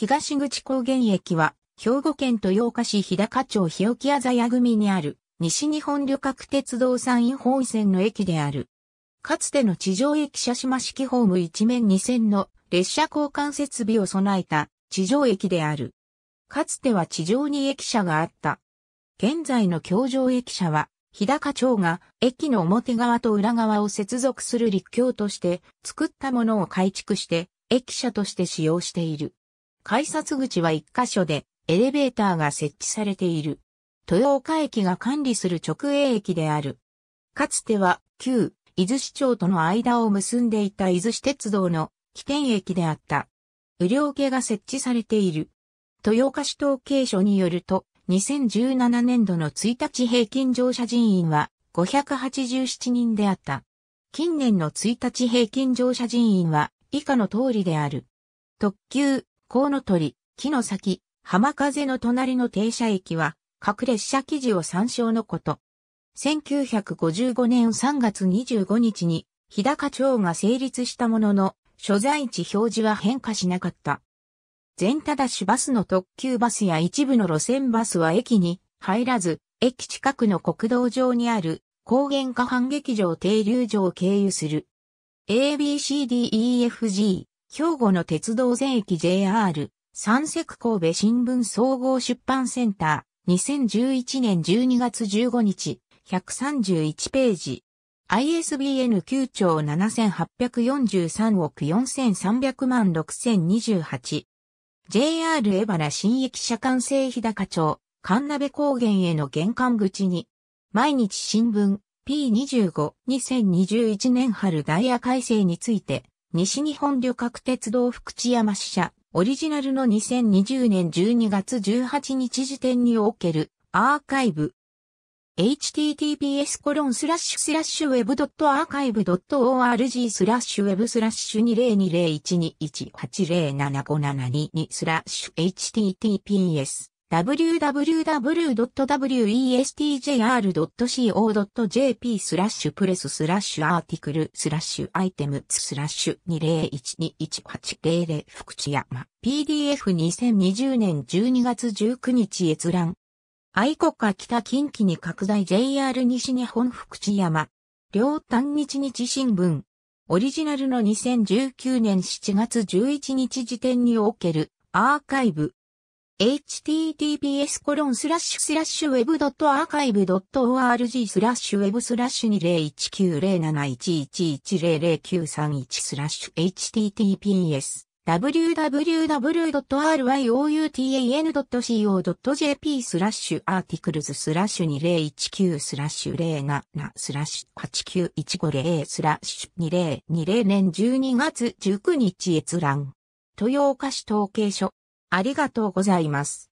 東口高原駅は、兵庫県豊岡市日高町日置屋座屋組にある、西日本旅客鉄道山陰本線の駅である。かつての地上駅車島式ホーム一面二線の列車交換設備を備えた地上駅である。かつては地上に駅舎があった。現在の京上駅舎は、日高町が駅の表側と裏側を接続する陸橋として作ったものを改築して、駅舎として使用している。改札口は1カ所でエレベーターが設置されている。豊岡駅が管理する直営駅である。かつては旧伊豆市町との間を結んでいた伊豆市鉄道の起点駅であった。雨量計が設置されている。豊岡市統計所によると、2017年度の1日平均乗車人員は587人であった。近年の1日平均乗車人員は以下の通りである。特急、コウノトリ、木の先、浜風の隣の停車駅は、各列車記事を参照のこと。1955年3月25日に、日高町が成立したものの、所在地表示は変化しなかった。全ただしバスの特急バスや一部の路線バスは駅に入らず、駅近くの国道上にある高原下半劇場停留所を経由する。ABCDEFG 兵庫の鉄道全域 JR、三石神戸新聞総合出版センター、2011年12月15日、131ページ。ISBN 9兆7843億4300万6028。JR 江原新駅社間性日高町、神鍋高原への玄関口に、毎日新聞 P25、2021年春ダイヤ改正について、西日本旅客鉄道福知山支社、オリジナルの2020年12月18日時点におけるアーカイブ。https コロンスラッシュスラッシュウェブアーカイブ org スラッシュウェブスラッシュ20201218075722スラッシュ https www.westjr.co.jp スラッシュプレススラッシュアーティクルスラッシュアイテムスラッシュ2012180福知山 PDF2020 年12月19日閲覧愛国家北近畿に拡大 JR 西日本福知山両単日日新聞オリジナルの2019年7月11日時点におけるアーカイブ https コロンスラッシュスラッシュウェブドットアーカイブドット org スラッシュウェブスラッシュ20190711100931スラッシュ https www.ryoutan.co.jp スラッシュアーティクルズスラッシュ2019スラッシュ07スラッシュ89150スラッシュ2020年12月19日閲覧豊岡市統計所ありがとうございます。